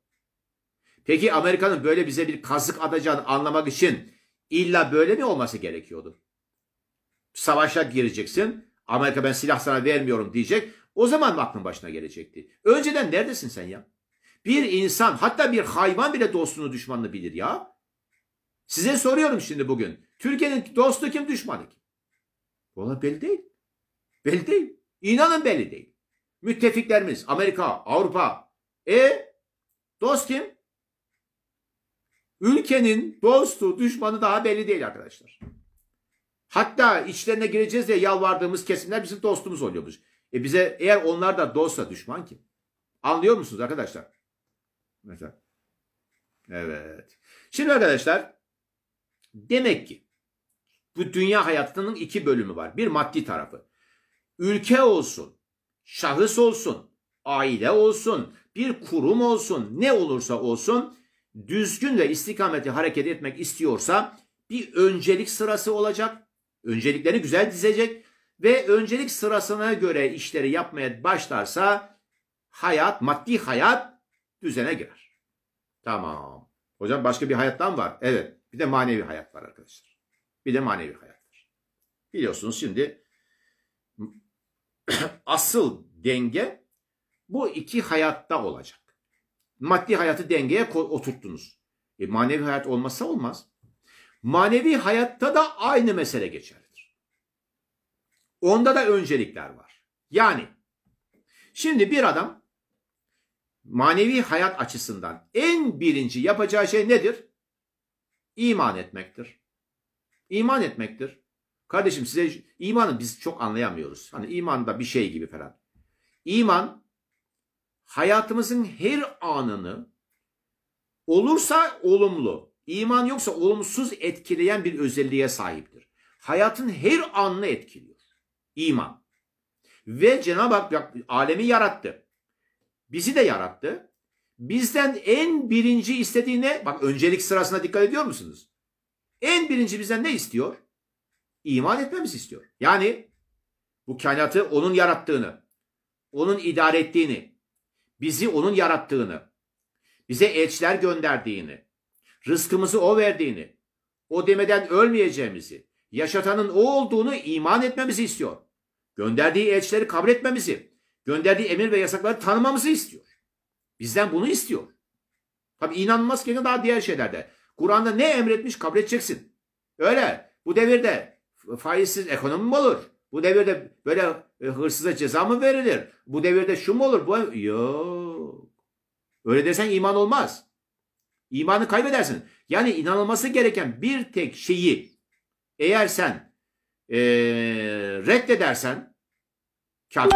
Peki Amerika'nın böyle bize bir kazık atacağını anlamak için illa böyle mi olması gerekiyordu? Savaşa gireceksin. Amerika ben silah sana vermiyorum diyecek. O zaman mı aklın başına gelecekti? Önceden neredesin sen ya? Bir insan hatta bir hayvan bile dostunu düşmanını bilir ya. Size soruyorum şimdi bugün. Türkiye'nin dostu kim düşmanı kim? Valla belli değil. Belli değil. İnanın belli değil. Müttefiklerimiz Amerika, Avrupa. E dost kim? Ülkenin dostu, düşmanı daha belli değil arkadaşlar. Hatta içlerine gireceğiz diye yalvardığımız kesimler bizim dostumuz oluyormuş. E bize eğer onlar da dostsa düşman kim? Anlıyor musunuz arkadaşlar? Mesela. Evet. Şimdi arkadaşlar demek ki bu dünya hayatının iki bölümü var. Bir maddi tarafı. Ülke olsun, şahıs olsun, aile olsun, bir kurum olsun, ne olursa olsun düzgün ve istikameti hareket etmek istiyorsa bir öncelik sırası olacak. Öncelikleri güzel dizecek ve öncelik sırasına göre işleri yapmaya başlarsa hayat, maddi hayat düzene girer. Tamam. Hocam başka bir hayattan var. Evet. Bir de manevi hayat var arkadaşlar. Bir de manevi hayat var. Biliyorsunuz şimdi asıl denge bu iki hayatta olacak. Maddi hayatı dengeye oturttunuz. E, manevi hayat olmazsa olmaz. Manevi hayatta da aynı mesele geçerlidir. Onda da öncelikler var. Yani şimdi bir adam manevi hayat açısından en birinci yapacağı şey nedir? İman etmektir. İman etmektir. Kardeşim size imanı biz çok anlayamıyoruz. Hani iman da bir şey gibi falan. İman hayatımızın her anını olursa olumlu, iman yoksa olumsuz etkileyen bir özelliğe sahiptir. Hayatın her anını etkiliyor. İman. Ve Cenab-ı Hak alemi yarattı. Bizi de yarattı. Bizden en birinci istediğine bak öncelik sırasına dikkat ediyor musunuz? En birinci bizden ne istiyor? iman etmemizi istiyor. Yani bu kainatı onun yarattığını, onun idare ettiğini, bizi onun yarattığını, bize elçiler gönderdiğini, rızkımızı o verdiğini, o demeden ölmeyeceğimizi, yaşatanın o olduğunu iman etmemizi istiyor. Gönderdiği elçileri kabul etmemizi, gönderdiği emir ve yasakları tanımamızı istiyor. Bizden bunu istiyor. Tabi inanılmaz gene daha diğer şeylerde. Kur'an'da ne emretmiş kabul edeceksin. Öyle. Bu devirde faizsiz ekonomi mi olur? Bu devirde böyle e, hırsıza ceza mı verilir? Bu devirde şu mu olur? Bu yok. Öyle desen iman olmaz. İmanı kaybedersin. Yani inanılması gereken bir tek şeyi eğer sen ee, reddedersen kafir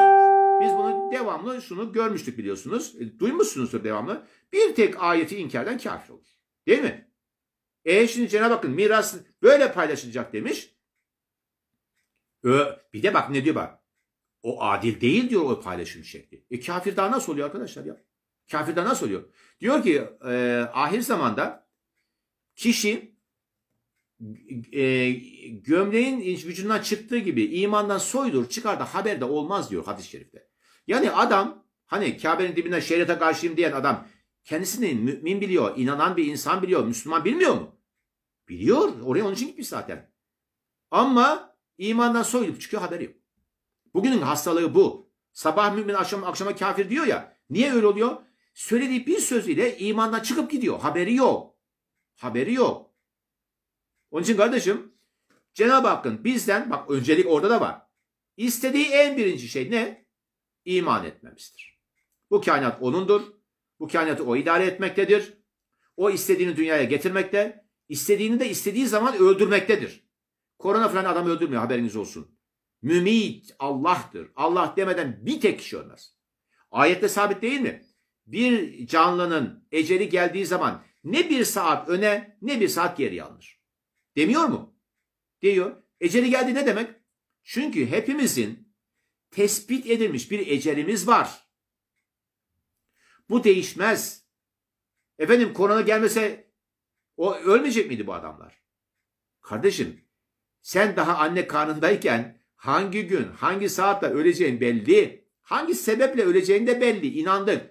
biz bunu devamlı şunu görmüştük biliyorsunuz. E, duymuşsunuzdur devamlı. Bir tek ayeti inkardan kafir olur. Değil mi? E şimdi Cenab-ı Hakk'ın miras böyle paylaşılacak demiş. Ö, bir de bak ne diyor bak. O adil değil diyor o paylaşım şekli. E kafir daha nasıl oluyor arkadaşlar ya? Kafir daha nasıl oluyor? Diyor ki e, ahir zamanda kişi e, gömleğin vücudundan çıktığı gibi imandan soydur çıkar da haber de olmaz diyor hadis-i şerifte. Yani adam hani Kabe'nin dibine şeriata karşıyım diyen adam kendisini mümin biliyor, inanan bir insan biliyor, Müslüman bilmiyor mu? Biliyor. Oraya onun için gitmiş zaten. Ama İmandan soyulup çıkıyor haberi yok. Bugünün hastalığı bu. Sabah mümin akşam, akşama kafir diyor ya. Niye öyle oluyor? Söylediği bir sözüyle imandan çıkıp gidiyor. Haberi yok. Haberi yok. Onun için kardeşim Cenab-ı Hakk'ın bizden bak öncelik orada da var. İstediği en birinci şey ne? İman etmemizdir. Bu kainat onundur. Bu kainatı o idare etmektedir. O istediğini dünyaya getirmekte, istediğini de istediği zaman öldürmektedir. Korona falan adam öldürmüyor haberiniz olsun. Mümit Allah'tır. Allah demeden bir tek kişi ölmez. Ayette sabit değil mi? Bir canlının eceli geldiği zaman ne bir saat öne ne bir saat geri alınır. Demiyor mu? Diyor. Eceli geldi ne demek? Çünkü hepimizin tespit edilmiş bir ecelimiz var. Bu değişmez. Efendim korona gelmese o ölmeyecek miydi bu adamlar? Kardeşim sen daha anne karnındayken hangi gün, hangi saatte öleceğin belli. Hangi sebeple öleceğin de belli. İnandık.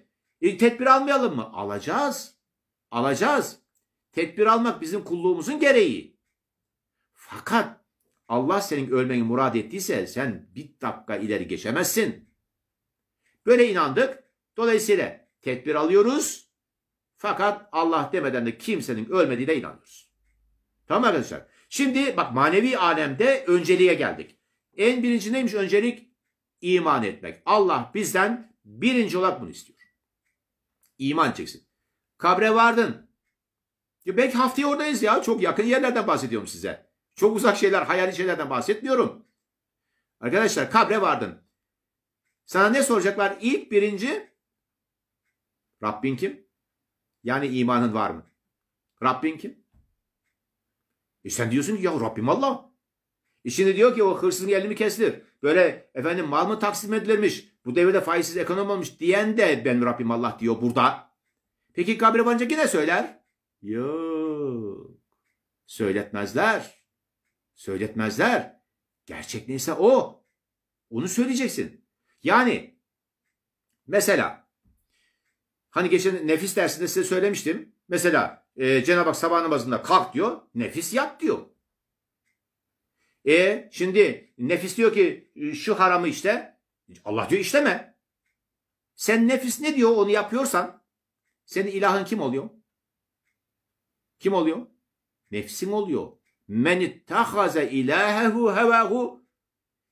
E, tedbir almayalım mı? Alacağız. Alacağız. Tedbir almak bizim kulluğumuzun gereği. Fakat Allah senin ölmeni murad ettiyse sen bir dakika ileri geçemezsin. Böyle inandık. Dolayısıyla tedbir alıyoruz. Fakat Allah demeden de kimsenin ölmediğine inanıyoruz. Tamam arkadaşlar. Şimdi bak manevi alemde önceliğe geldik. En birinci neymiş öncelik? İman etmek. Allah bizden birinci olarak bunu istiyor. İman çeksin. Kabre vardın. Ya belki haftaya oradayız ya. Çok yakın yerlerden bahsediyorum size. Çok uzak şeyler, hayali şeylerden bahsetmiyorum. Arkadaşlar kabre vardın. Sana ne soracaklar? İlk birinci Rabbin kim? Yani imanın var mı? Rabbin kim? E sen diyorsun ki ya Rabbim Allah. E şimdi diyor ki o hırsızın elini kesilir. Böyle efendim mal mı taksim edilirmiş. Bu devirde faizsiz ekonomi olmuş diyen de ben Rabbim Allah diyor burada. Peki kabir banca yine söyler. Yok. Söyletmezler. Söyletmezler. Gerçek neyse o. Onu söyleyeceksin. Yani mesela hani geçen nefis dersinde size söylemiştim. Mesela e, Cenab-ı Hak sabah namazında kalk diyor. Nefis yat diyor. E şimdi nefis diyor ki ee, şu haramı işte. Allah diyor işleme. Sen nefis ne diyor onu yapıyorsan senin ilahın kim oluyor? Kim oluyor? Nefsin oluyor. Men ittehaze ilahehu hevahu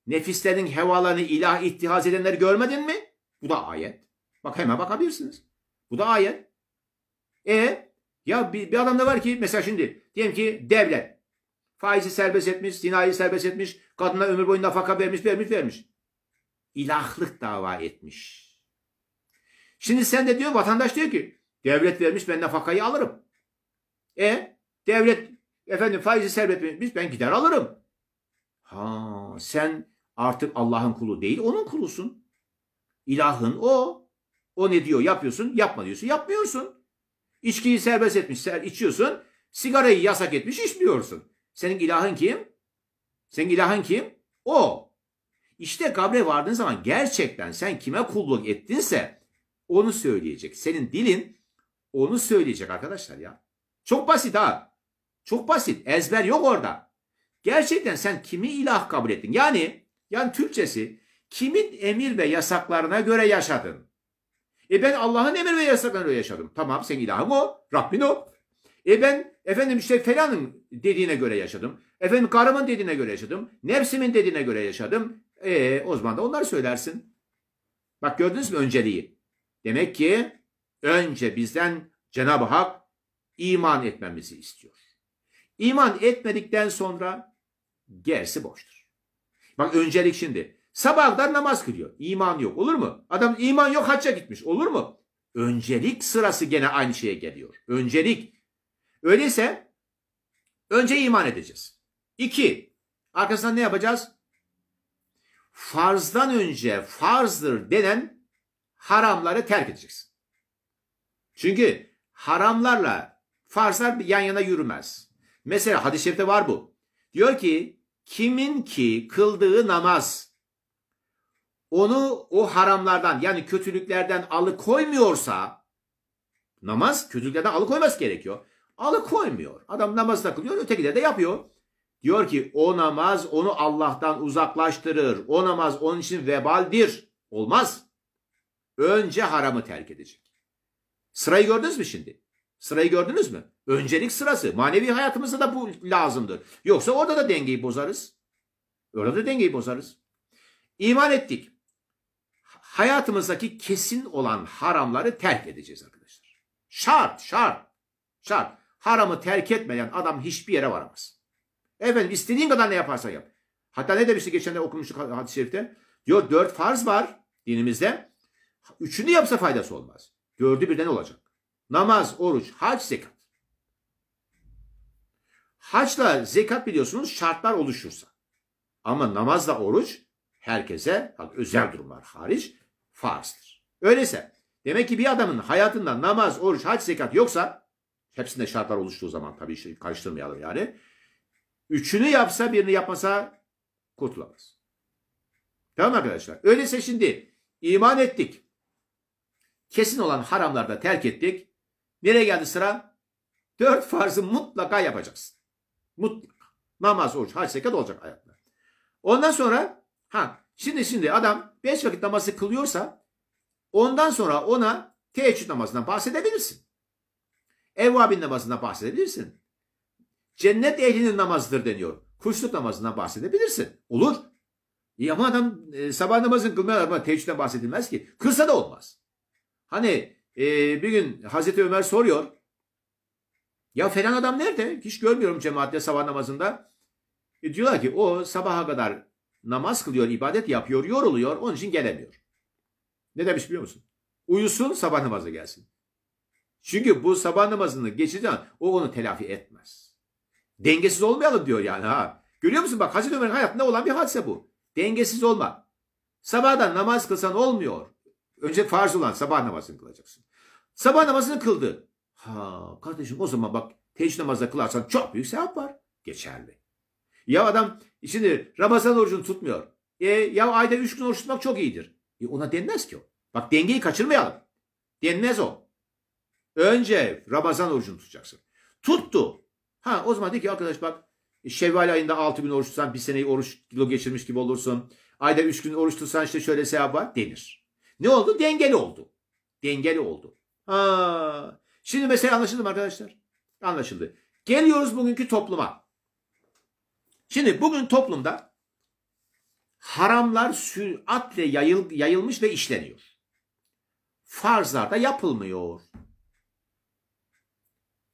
Nefislerin hevalarını ilah ittihaz edenleri görmedin mi? Bu da ayet. Bak hemen bakabilirsiniz. Bu da ayet. E ya bir, bir adam da var ki mesela şimdi diyelim ki devlet faizi serbest etmiş, zinayı serbest etmiş, kadına ömür boyu nafaka vermiş, vermiş, vermiş. İlahlık dava etmiş. Şimdi sen de diyor vatandaş diyor ki devlet vermiş ben nafakayı alırım. E devlet efendim faizi serbest etmiş ben gider alırım. Ha sen artık Allah'ın kulu değil onun kulusun. İlahın o. O ne diyor yapıyorsun yapma diyorsun yapmıyorsun. İçkiyi serbest etmiş, içiyorsun. Sigarayı yasak etmiş, içmiyorsun. Senin ilahın kim? Senin ilahın kim? O. İşte kabre vardığın zaman gerçekten sen kime kulluk ettinse onu söyleyecek. Senin dilin onu söyleyecek arkadaşlar ya. Çok basit ha. Çok basit. Ezber yok orada. Gerçekten sen kimi ilah kabul ettin? Yani yani Türkçesi kimin emir ve yasaklarına göre yaşadın? E ben Allah'ın emir ve yasaklarıyla yaşadım. Tamam sen ilahın o, Rabbin o. E ben efendim işte falanın dediğine göre yaşadım. Efendim karımın dediğine göre yaşadım. Nefsimin dediğine göre yaşadım. E o zaman da onları söylersin. Bak gördünüz mü önceliği? Demek ki önce bizden Cenab-ı Hak iman etmemizi istiyor. İman etmedikten sonra gerisi boştur. Bak öncelik şimdi. Sabahlar namaz kılıyor. İman yok. Olur mu? Adam iman yok hacca gitmiş. Olur mu? Öncelik sırası gene aynı şeye geliyor. Öncelik. Öyleyse önce iman edeceğiz. İki. Arkasından ne yapacağız? Farzdan önce farzdır denen haramları terk edeceksin. Çünkü haramlarla farzlar yan yana yürümez. Mesela hadis-i şerifte var bu. Diyor ki kimin ki kıldığı namaz onu o haramlardan yani kötülüklerden alıkoymuyorsa namaz kötülüklerden alıkoyması gerekiyor. Alıkoymuyor. Adam namaz takılıyor öteki de yapıyor. Diyor ki o namaz onu Allah'tan uzaklaştırır. O namaz onun için vebaldir. Olmaz. Önce haramı terk edecek. Sırayı gördünüz mü şimdi? Sırayı gördünüz mü? Öncelik sırası. Manevi hayatımızda da bu lazımdır. Yoksa orada da dengeyi bozarız. Orada da dengeyi bozarız. İman ettik hayatımızdaki kesin olan haramları terk edeceğiz arkadaşlar. Şart, şart, şart. Haramı terk etmeyen adam hiçbir yere varamaz. Efendim istediğin kadar ne yaparsa yap. Hatta ne demişti geçen de okumuştuk hadis-i şerifte? Diyor dört farz var dinimizde. Üçünü yapsa faydası olmaz. Dördü birden olacak. Namaz, oruç, hac, zekat. Haçla zekat biliyorsunuz şartlar oluşursa. Ama namazla oruç herkese bak özel durumlar hariç farzdır. Öyleyse demek ki bir adamın hayatında namaz, oruç, hac, zekat yoksa hepsinde şartlar oluştuğu zaman tabii şey karıştırmayalım yani. Üçünü yapsa birini yapmasa kurtulamaz. Tamam arkadaşlar. Öyleyse şimdi iman ettik. Kesin olan haramlarda terk ettik. Nereye geldi sıra? Dört farzı mutlaka yapacaksın. Mutlaka. Namaz, oruç, hac, zekat olacak hayatında. Ondan sonra ha Şimdi şimdi adam 5 vakit namazı kılıyorsa ondan sonra ona teheccüd namazından bahsedebilirsin. Evvabin namazından bahsedebilirsin. Cennet ehlinin namazıdır deniyor. Kuşluk namazından bahsedebilirsin. Olur. E ama adam e, sabah namazını kılmayan adama teheccüden bahsedilmez ki. Kılsa da olmaz. Hani e, bir gün Hazreti Ömer soruyor. Ya falan adam nerede? Hiç görmüyorum cemaatle sabah namazında. E, diyorlar ki o sabaha kadar namaz kılıyor, ibadet yapıyor, yoruluyor. Onun için gelemiyor. Ne demiş biliyor musun? Uyusun sabah namazı gelsin. Çünkü bu sabah namazını geçirdiği an o onu telafi etmez. Dengesiz olmayalım diyor yani ha. Görüyor musun bak Hazreti Ömer'in hayatında olan bir hadise bu. Dengesiz olma. Sabahdan namaz kılsan olmuyor. Önce farz olan sabah namazını kılacaksın. Sabah namazını kıldı. Ha kardeşim o zaman bak teheccüd namazda kılarsan çok büyük sevap var. Geçerli. Ya adam şimdi Ramazan orucunu tutmuyor. E, ya ayda üç gün oruç tutmak çok iyidir. E, ona denmez ki o. Bak dengeyi kaçırmayalım. Denmez o. Önce Ramazan orucunu tutacaksın. Tuttu. Ha o zaman de ki arkadaş bak Şevval ayında 6 gün oruç tutsan bir seneyi oruçlu geçirmiş gibi olursun. Ayda 3 gün oruç tutsan işte şöyle sevap var denir. Ne oldu? Dengeli oldu. Dengeli oldu. Ha. Şimdi mesela anlaşıldı mı arkadaşlar? Anlaşıldı. Geliyoruz bugünkü topluma. Şimdi bugün toplumda haramlar süratle yayıl, yayılmış ve işleniyor. Farzlar da yapılmıyor.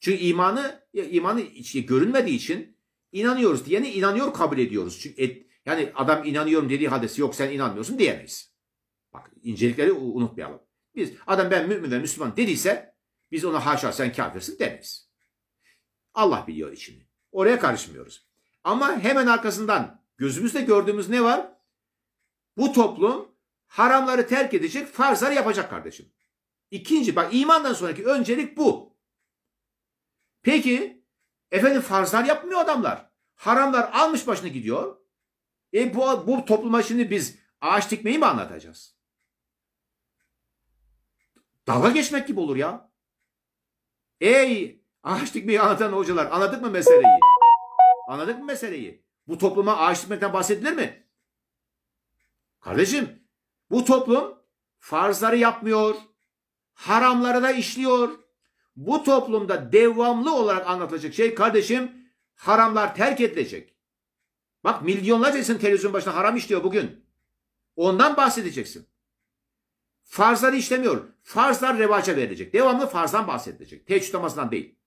Çünkü imanı imanı görünmediği için inanıyoruz diyene inanıyor kabul ediyoruz. Çünkü et, yani adam inanıyorum dediği hadisi yok sen inanmıyorsun diyemeyiz. Bak incelikleri unutmayalım. Biz adam ben mümin ve Müslüman dediyse biz ona haşa sen kafirsin demeyiz. Allah biliyor içini. Oraya karışmıyoruz. Ama hemen arkasından gözümüzde gördüğümüz ne var? Bu toplum haramları terk edecek, farzları yapacak kardeşim. İkinci bak imandan sonraki öncelik bu. Peki efendim farzlar yapmıyor adamlar. Haramlar almış başına gidiyor. E bu, bu topluma şimdi biz ağaç dikmeyi mi anlatacağız? Dalga geçmek gibi olur ya. Ey ağaç dikmeyi anlatan hocalar anladık mı meseleyi? Anladık mı meseleyi? Bu topluma ağaç dikmekten bahsedilir mi? Kardeşim bu toplum farzları yapmıyor. Haramları da işliyor. Bu toplumda devamlı olarak anlatılacak şey kardeşim haramlar terk edilecek. Bak milyonlarca insan televizyon başında haram işliyor bugün. Ondan bahsedeceksin. Farzları işlemiyor. Farzlar revaça verilecek. Devamlı farzdan bahsedilecek. Teheccüd namazından değil.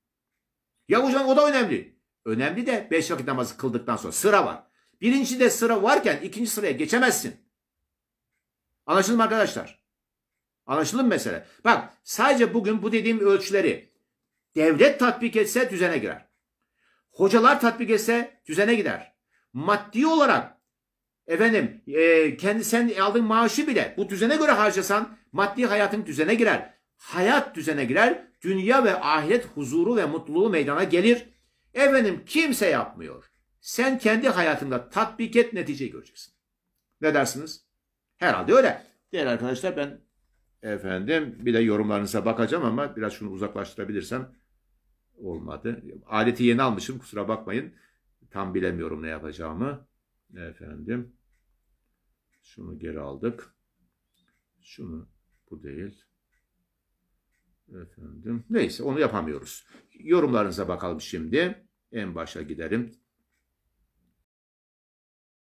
Ya hocam o da önemli. Önemli de beş vakit namazı kıldıktan sonra sıra var. Birinci de sıra varken ikinci sıraya geçemezsin. Anlaşıldı mı arkadaşlar? Anlaşıldı mı mesele? Bak sadece bugün bu dediğim ölçüleri devlet tatbik etse düzene girer. Hocalar tatbik etse düzene gider. Maddi olarak efendim e, kendi sen aldığın maaşı bile bu düzene göre harcasan maddi hayatın düzene girer. Hayat düzene girer. Dünya ve ahiret huzuru ve mutluluğu meydana gelir. Efendim kimse yapmıyor. Sen kendi hayatında tatbik et neticeyi göreceksin. Ne dersiniz? Herhalde öyle. Değerli arkadaşlar ben efendim bir de yorumlarınıza bakacağım ama biraz şunu uzaklaştırabilirsem olmadı. Aleti yeni almışım kusura bakmayın. Tam bilemiyorum ne yapacağımı. Efendim şunu geri aldık. Şunu bu değil. Efendim neyse onu yapamıyoruz. Yorumlarınıza bakalım şimdi en başa giderim.